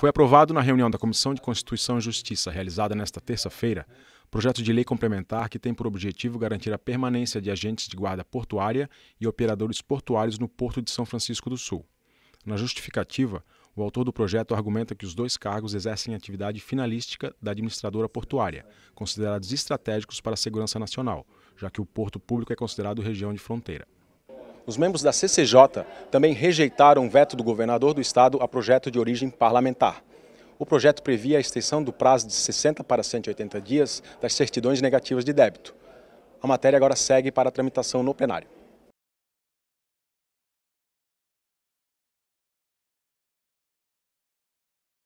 foi aprovado na reunião da Comissão de Constituição e Justiça, realizada nesta terça-feira, projeto de lei complementar que tem por objetivo garantir a permanência de agentes de guarda portuária e operadores portuários no Porto de São Francisco do Sul. Na justificativa, o autor do projeto argumenta que os dois cargos exercem atividade finalística da administradora portuária, considerados estratégicos para a segurança nacional, já que o porto público é considerado região de fronteira. Os membros da CCJ também rejeitaram o veto do governador do estado a projeto de origem parlamentar. O projeto previa a extensão do prazo de 60 para 180 dias das certidões negativas de débito. A matéria agora segue para a tramitação no plenário.